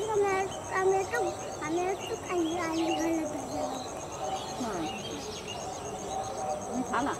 下面，下面都，了。